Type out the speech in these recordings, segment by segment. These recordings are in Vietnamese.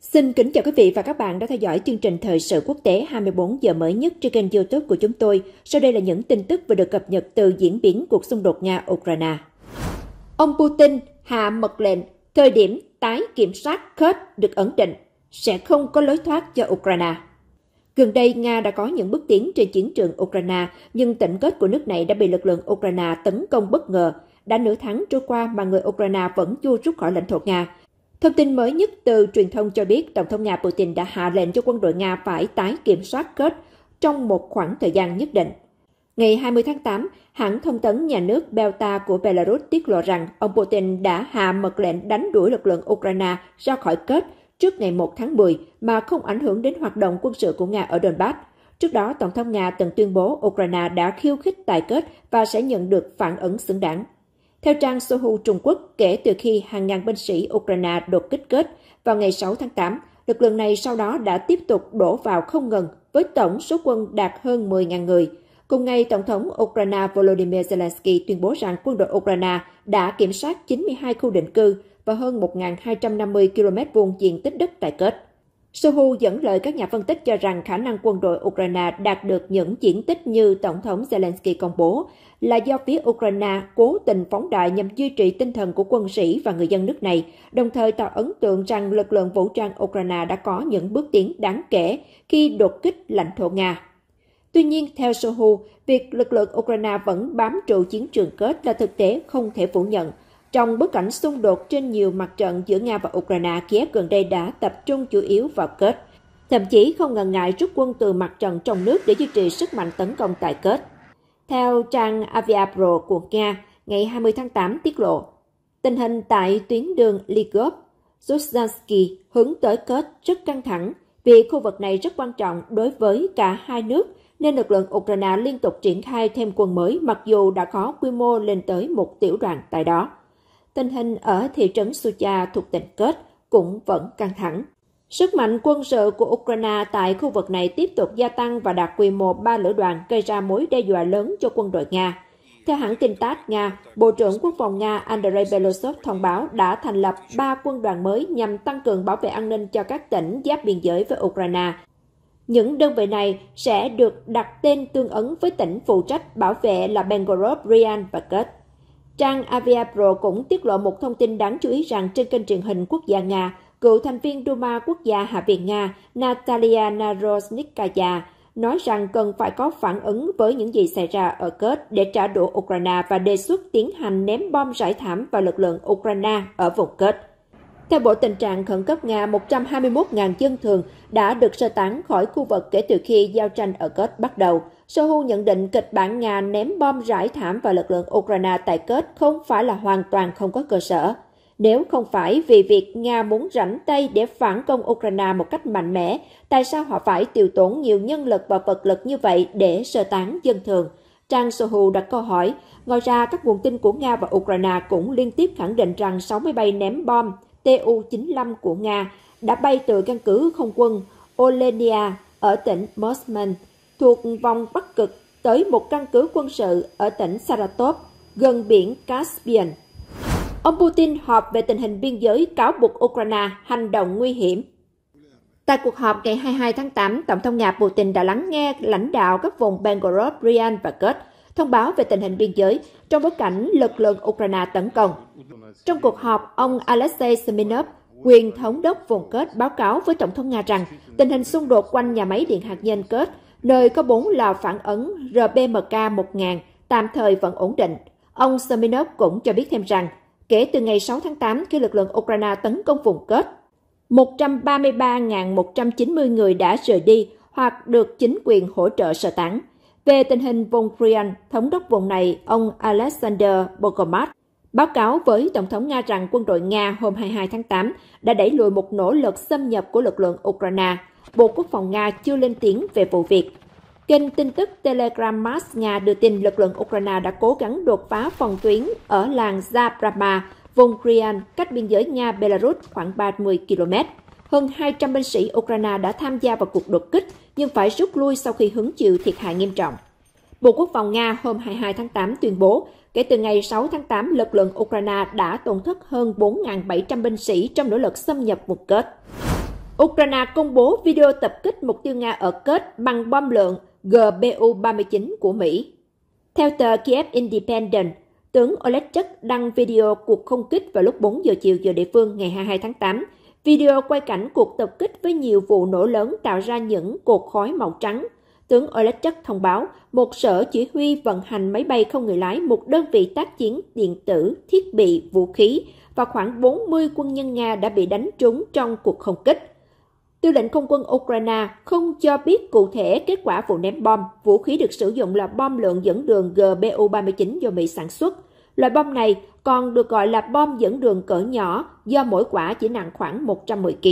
Xin kính chào quý vị và các bạn đã theo dõi chương trình thời sự quốc tế 24 giờ mới nhất trên kênh YouTube của chúng tôi. Sau đây là những tin tức vừa được cập nhật từ diễn biến cuộc xung đột Nga-Ukraine. Ông Putin hạ mật lệnh thời điểm tái kiểm soát Kurt được ấn định sẽ không có lối thoát cho Ukraine. Gần đây, Nga đã có những bước tiến trên chiến trường Ukraine, nhưng tỉnh kết của nước này đã bị lực lượng Ukraine tấn công bất ngờ. Đã nửa tháng trôi qua mà người Ukraine vẫn chưa rút khỏi lãnh thổ Nga. Thông tin mới nhất từ truyền thông cho biết Tổng thống Nga Putin đã hạ lệnh cho quân đội Nga phải tái kiểm soát kết trong một khoảng thời gian nhất định. Ngày 20 tháng 8, hãng thông tấn nhà nước Belta của Belarus tiết lộ rằng ông Putin đã hạ mật lệnh đánh đuổi lực lượng Ukraine ra khỏi kết trước ngày 1 tháng 10 mà không ảnh hưởng đến hoạt động quân sự của Nga ở Donbass. Trước đó, Tổng thống Nga từng tuyên bố Ukraine đã khiêu khích tài kết và sẽ nhận được phản ứng xứng đáng. Theo trang Sohu Trung Quốc, kể từ khi hàng ngàn binh sĩ Ukraine đột kích kết vào ngày 6 tháng 8, lực lượng này sau đó đã tiếp tục đổ vào không ngừng với tổng số quân đạt hơn 10.000 người. Cùng ngày, Tổng thống Ukraine Volodymyr Zelensky tuyên bố rằng quân đội Ukraine đã kiểm soát 92 khu định cư và hơn 1.250 km vuông diện tích đất tại kết. Shoigu dẫn lời các nhà phân tích cho rằng khả năng quân đội Ukraine đạt được những chiến tích như Tổng thống Zelensky công bố là do phía Ukraine cố tình phóng đại nhằm duy trì tinh thần của quân sĩ và người dân nước này, đồng thời tạo ấn tượng rằng lực lượng vũ trang Ukraine đã có những bước tiến đáng kể khi đột kích lãnh thổ Nga. Tuy nhiên, theo Shoigu, việc lực lượng Ukraine vẫn bám trụ chiến trường kết là thực tế không thể phủ nhận – trong bối cảnh xung đột trên nhiều mặt trận giữa Nga và Ukraine, Kiev gần đây đã tập trung chủ yếu vào kết, thậm chí không ngần ngại rút quân từ mặt trận trong nước để duy trì sức mạnh tấn công tại kết. Theo trang Aviapro của Nga, ngày 20 tháng 8 tiết lộ, tình hình tại tuyến đường Ligov, Zuzansky hướng tới kết rất căng thẳng vì khu vực này rất quan trọng đối với cả hai nước nên lực lượng Ukraine liên tục triển khai thêm quân mới mặc dù đã có quy mô lên tới một tiểu đoàn tại đó tình hình ở thị trấn Sucha thuộc tỉnh Kết cũng vẫn căng thẳng. Sức mạnh quân sự của Ukraine tại khu vực này tiếp tục gia tăng và đạt quy mô ba lữ đoàn gây ra mối đe dọa lớn cho quân đội Nga. Theo hãng tin TASS Nga, Bộ trưởng Quốc phòng Nga Andrei Belosov thông báo đã thành lập 3 quân đoàn mới nhằm tăng cường bảo vệ an ninh cho các tỉnh giáp biên giới với Ukraine. Những đơn vị này sẽ được đặt tên tương ứng với tỉnh phụ trách bảo vệ là Belgorod, Bryansk và Kursk. Trang Avia Pro cũng tiết lộ một thông tin đáng chú ý rằng trên kênh truyền hình quốc gia Nga, cựu thành viên Duma quốc gia Hạ viện Nga Natalia Narosnikaya nói rằng cần phải có phản ứng với những gì xảy ra ở kết để trả đũa Ukraine và đề xuất tiến hành ném bom rải thảm vào lực lượng Ukraine ở vùng kết. Theo Bộ Tình trạng Khẩn cấp Nga, 121.000 dân thường đã được sơ tán khỏi khu vực kể từ khi giao tranh ở kết bắt đầu. Sohu nhận định kịch bản Nga ném bom rải thảm vào lực lượng Ukraine tại kết không phải là hoàn toàn không có cơ sở. Nếu không phải vì việc Nga muốn rảnh tay để phản công Ukraine một cách mạnh mẽ, tại sao họ phải tiêu tốn nhiều nhân lực và vật lực như vậy để sơ tán dân thường? Trang Sohu đặt câu hỏi. Ngoài ra, các nguồn tin của Nga và Ukraine cũng liên tiếp khẳng định rằng 60 bay ném bom Tu-95 của Nga đã bay từ căn cứ không quân Olenia ở tỉnh Mosman thuộc vòng Bắc Cực tới một căn cứ quân sự ở tỉnh Saratov, gần biển Caspian. Ông Putin họp về tình hình biên giới cáo buộc Ukraine hành động nguy hiểm. Tại cuộc họp ngày 22 tháng 8, Tổng thống Nga Putin đã lắng nghe lãnh đạo các vùng Belgorod, Bryansk và Kursk thông báo về tình hình biên giới trong bối cảnh lực lượng Ukraine tấn công. Trong cuộc họp, ông Alexei Semenov, quyền thống đốc vùng Kursk báo cáo với Tổng thống Nga rằng tình hình xung đột quanh nhà máy điện hạt nhân Kursk nơi có bốn lò phản ứng RBMK-1000 tạm thời vẫn ổn định. Ông Seminov cũng cho biết thêm rằng, kể từ ngày 6 tháng 8 khi lực lượng Ukraine tấn công vùng kết, 133.190 người đã rời đi hoặc được chính quyền hỗ trợ sơ tán. Về tình hình vùng Brian, thống đốc vùng này, ông Alexander Bogomat báo cáo với Tổng thống Nga rằng quân đội Nga hôm 22 tháng 8 đã đẩy lùi một nỗ lực xâm nhập của lực lượng Ukraine Bộ Quốc phòng Nga chưa lên tiếng về vụ việc. Kênh tin tức Telegram Mass Nga đưa tin lực lượng Ukraine đã cố gắng đột phá phòng tuyến ở làng Zabrama, vùng Krian, cách biên giới Nga-Belarus khoảng 30 km. Hơn 200 binh sĩ Ukraine đã tham gia vào cuộc đột kích nhưng phải rút lui sau khi hứng chịu thiệt hại nghiêm trọng. Bộ Quốc phòng Nga hôm 22 tháng 8 tuyên bố, kể từ ngày 6 tháng 8, lực lượng Ukraine đã tổn thất hơn 4.700 binh sĩ trong nỗ lực xâm nhập vùng kết. Ukraine công bố video tập kích mục tiêu Nga ở kết bằng bom lượng GBU-39 của Mỹ. Theo tờ Kiev Independent, tướng Olechuk đăng video cuộc không kích vào lúc 4 giờ chiều giờ địa phương ngày 22 tháng 8. Video quay cảnh cuộc tập kích với nhiều vụ nổ lớn tạo ra những cột khói màu trắng. Tướng Olechuk thông báo một sở chỉ huy vận hành máy bay không người lái, một đơn vị tác chiến điện tử, thiết bị, vũ khí và khoảng 40 quân nhân Nga đã bị đánh trúng trong cuộc không kích. Tư lệnh không quân Ukraine không cho biết cụ thể kết quả vụ ném bom. Vũ khí được sử dụng là bom lượng dẫn đường GBU-39 do Mỹ sản xuất. Loại bom này còn được gọi là bom dẫn đường cỡ nhỏ do mỗi quả chỉ nặng khoảng 110 kg.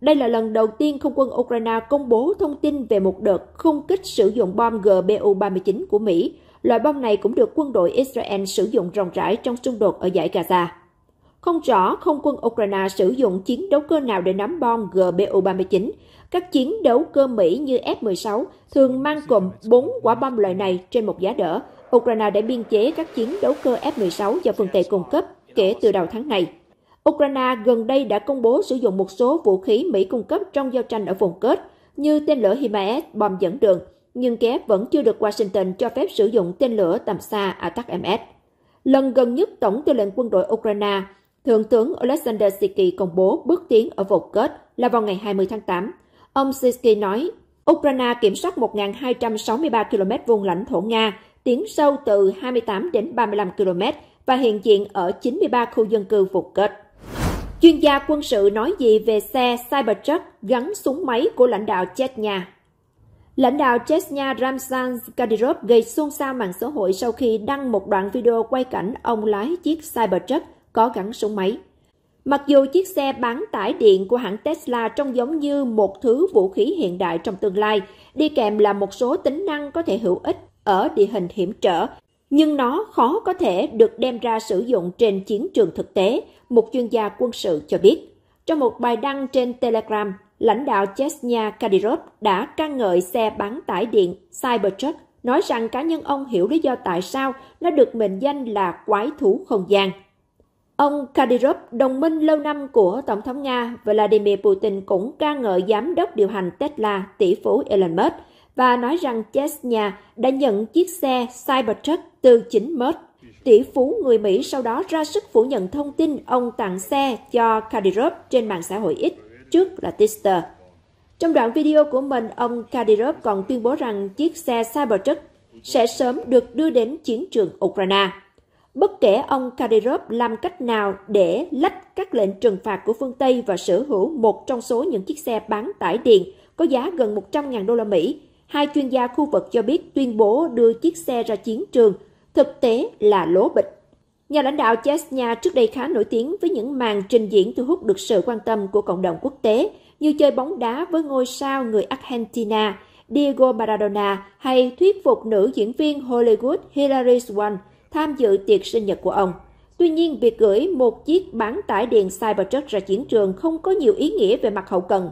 Đây là lần đầu tiên không quân Ukraine công bố thông tin về một đợt không kích sử dụng bom GBU-39 của Mỹ. Loại bom này cũng được quân đội Israel sử dụng rộng rãi trong xung đột ở giải Gaza. Không rõ không quân Ukraine sử dụng chiến đấu cơ nào để ném bom GBU-39. Các chiến đấu cơ Mỹ như F-16 thường mang cùng 4 quả bom loại này trên một giá đỡ. Ukraine đã biên chế các chiến đấu cơ F-16 do phương Tây cung cấp kể từ đầu tháng này. Ukraine gần đây đã công bố sử dụng một số vũ khí Mỹ cung cấp trong giao tranh ở vùng kết, như tên lửa HIMARS bom dẫn đường, nhưng Kiev vẫn chưa được Washington cho phép sử dụng tên lửa tầm xa ATAC-MS. Lần gần nhất, Tổng tư lệnh quân đội Ukraine Thượng tướng Alexander Siki công bố bước tiến ở vòng kết là vào ngày 20 tháng 8. Ông Siki nói, Ukraine kiểm soát 1.263 km vuông lãnh thổ Nga, tiến sâu từ 28 đến 35 km và hiện diện ở 93 khu dân cư vòng kết. Chuyên gia quân sự nói gì về xe Cybertruck gắn súng máy của lãnh đạo Chechnya? Lãnh đạo Chechnya Ramzan Kadyrov gây xôn xao mạng xã hội sau khi đăng một đoạn video quay cảnh ông lái chiếc Cybertruck có gắn súng máy. Mặc dù chiếc xe bán tải điện của hãng Tesla trông giống như một thứ vũ khí hiện đại trong tương lai, đi kèm là một số tính năng có thể hữu ích ở địa hình hiểm trở, nhưng nó khó có thể được đem ra sử dụng trên chiến trường thực tế, một chuyên gia quân sự cho biết. Trong một bài đăng trên Telegram, lãnh đạo Chesnya Kadyrov đã ca ngợi xe bán tải điện Cybertruck, nói rằng cá nhân ông hiểu lý do tại sao nó được mệnh danh là quái thú không gian. Ông Kadyrov, đồng minh lâu năm của Tổng thống Nga Vladimir Putin cũng ca ngợi giám đốc điều hành Tesla, tỷ phú Elon Musk, và nói rằng Tesla đã nhận chiếc xe Cybertruck từ chính Musk. Tỷ phú người Mỹ sau đó ra sức phủ nhận thông tin ông tặng xe cho Kadyrov trên mạng xã hội X, trước là Twitter. Trong đoạn video của mình, ông Kadyrov còn tuyên bố rằng chiếc xe Cybertruck sẽ sớm được đưa đến chiến trường Ukraine bất kể ông Kadyrov làm cách nào để lách các lệnh trừng phạt của phương Tây và sở hữu một trong số những chiếc xe bán tải điện có giá gần 100.000 đô la Mỹ, hai chuyên gia khu vực cho biết tuyên bố đưa chiếc xe ra chiến trường thực tế là lố bịch. Nhà lãnh đạo Chesnya trước đây khá nổi tiếng với những màn trình diễn thu hút được sự quan tâm của cộng đồng quốc tế như chơi bóng đá với ngôi sao người Argentina Diego Maradona hay thuyết phục nữ diễn viên Hollywood Hilary Swank tham dự tiệc sinh nhật của ông. Tuy nhiên, việc gửi một chiếc bán tải điện Cybertruck ra chiến trường không có nhiều ý nghĩa về mặt hậu cần.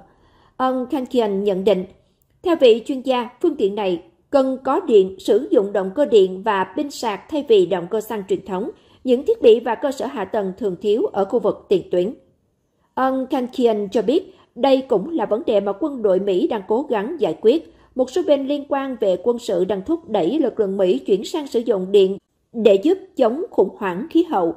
Ông Kankian nhận định, theo vị chuyên gia, phương tiện này cần có điện, sử dụng động cơ điện và pin sạc thay vì động cơ xăng truyền thống, những thiết bị và cơ sở hạ tầng thường thiếu ở khu vực tiền tuyến. Ông Kankian cho biết, đây cũng là vấn đề mà quân đội Mỹ đang cố gắng giải quyết. Một số bên liên quan về quân sự đang thúc đẩy lực lượng Mỹ chuyển sang sử dụng điện để giúp chống khủng hoảng khí hậu.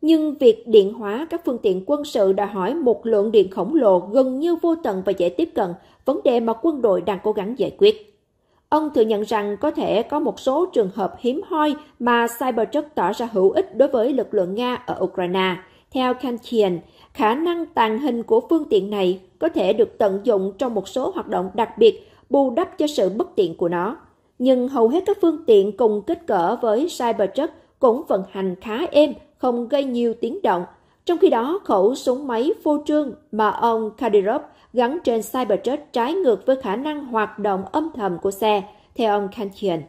Nhưng việc điện hóa các phương tiện quân sự đòi hỏi một lượng điện khổng lồ gần như vô tận và dễ tiếp cận, vấn đề mà quân đội đang cố gắng giải quyết. Ông thừa nhận rằng có thể có một số trường hợp hiếm hoi mà Cybertruck tỏ ra hữu ích đối với lực lượng Nga ở Ukraine. Theo Kantian, khả năng tàn hình của phương tiện này có thể được tận dụng trong một số hoạt động đặc biệt bù đắp cho sự bất tiện của nó nhưng hầu hết các phương tiện cùng kích cỡ với Cybertruck cũng vận hành khá êm, không gây nhiều tiếng động. Trong khi đó, khẩu súng máy phô trương mà ông Kadyrov gắn trên Cybertruck trái ngược với khả năng hoạt động âm thầm của xe, theo ông Kankian.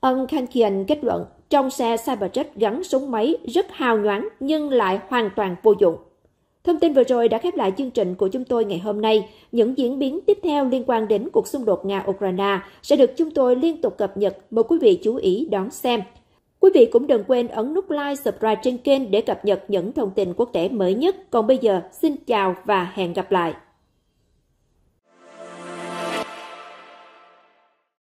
Ông Kankian kết luận, trong xe Cybertruck gắn súng máy rất hào nhoáng nhưng lại hoàn toàn vô dụng. Thông tin vừa rồi đã khép lại chương trình của chúng tôi ngày hôm nay. Những diễn biến tiếp theo liên quan đến cuộc xung đột Nga-Ukraine sẽ được chúng tôi liên tục cập nhật. Mời quý vị chú ý đón xem. Quý vị cũng đừng quên ấn nút like, subscribe trên kênh để cập nhật những thông tin quốc tế mới nhất. Còn bây giờ, xin chào và hẹn gặp lại!